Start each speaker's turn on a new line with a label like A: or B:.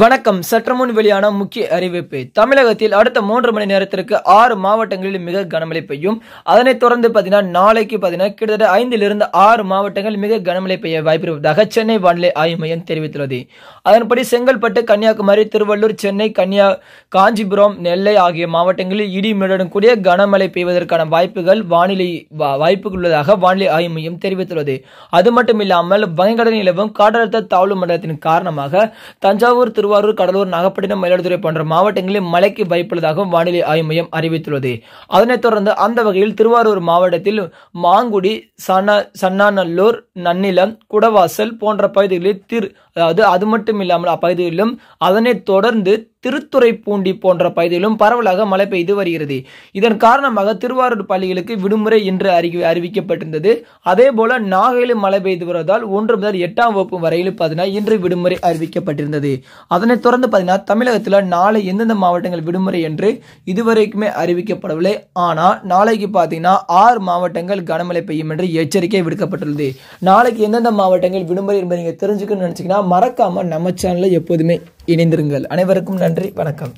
A: வணக்கம் சற்றுமுன் வெளியான முக்கிய அறிவிப்பு தமிழகத்தில் அடுத்த மூன்று மணி நேரத்திற்கு ஆறு மாவட்டங்களில் மிக கனமழை பெய்யும் அதனைத் தொடர்ந்து பார்த்தீங்கன்னா நாளைக்கு பார்த்தீங்கன்னா கிட்டத்தட்ட ஐந்திலிருந்து ஆறு மாவட்டங்கள் மிக கனமழை பெய்ய வாய்ப்பிருப்பதாக சென்னை வானிலை ஆய்வு மையம் தெரிவித்துள்ளது அதன்படி செங்கல்பட்டு கன்னியாகுமரி திருவள்ளூர் சென்னை கன்னியா காஞ்சிபுரம் நெல்லை ஆகிய மாவட்டங்களில் இடி மிடனும் கூடிய கனமழை பெய்வதற்கான வாய்ப்புகள் வானிலை வாய்ப்புகள் உள்ளதாக வானிலை ஆய்வு மையம் தெரிவித்துள்ளது அது மட்டும் இல்லாமல் நிலவும் காற்றழுத்த தாழ்வு மண்டலத்தின் காரணமாக தஞ்சாவூர் திருவாரூர் கடலூர் நாகப்பட்டினம் மயிலாடுதுறை போன்ற மாவட்டங்களில் மழைக்கு வாய்ப்புள்ளதாகவும் வானிலை ஆய்வு மையம் அறிவித்துள்ளது அதனைத் தொடர்ந்து அந்த வகையில் திருவாரூர் மாவட்டத்தில் மாங்குடி சனா சன்னாநல்லூர் நன்னிலம் குடவாசல் போன்ற பகுதிகளில் திரு அதாவது அது மட்டும் இல்லாமல் அப்பகுதிகளிலும் அதனைத் தொடர்ந்து திருத்துறை பூண்டி போன்ற பகுதிகளிலும் பரவலாக மழை பெய்து வருகிறது இதன் காரணமாக திருவாரூர் பள்ளிகளுக்கு விடுமுறை என்று அறிவி அறிவிக்கப்பட்டிருந்தது அதே போல நாகையிலும் மழை பெய்து வருவதால் ஒன்று முதல் எட்டாம் வகுப்பு வரையில் பார்த்தீங்கன்னா இன்று விடுமுறை அறிவிக்கப்பட்டிருந்தது அதனைத் தொடர்ந்து பார்த்தீங்கன்னா தமிழகத்தில் நாளை எந்தெந்த மாவட்டங்கள் விடுமுறை என்று இதுவரைக்குமே அறிவிக்கப்படவில்லை ஆனால் நாளைக்கு பார்த்தீங்கன்னா ஆறு மாவட்டங்கள் கனமழை பெய்யும் என்று எச்சரிக்கை விடுக்கப்பட்டுள்ளது நாளைக்கு எந்தெந்த மாவட்டங்கள் விடுமுறை என்பதை நீங்கள் தெரிஞ்சுக்கணும்னு நினச்சிங்கன்னா மறக்காமல் நம்ம சேனலில் எப்போதுமே இணைந்திருங்கள் அனைவருக்கும் நன்றி வணக்கம்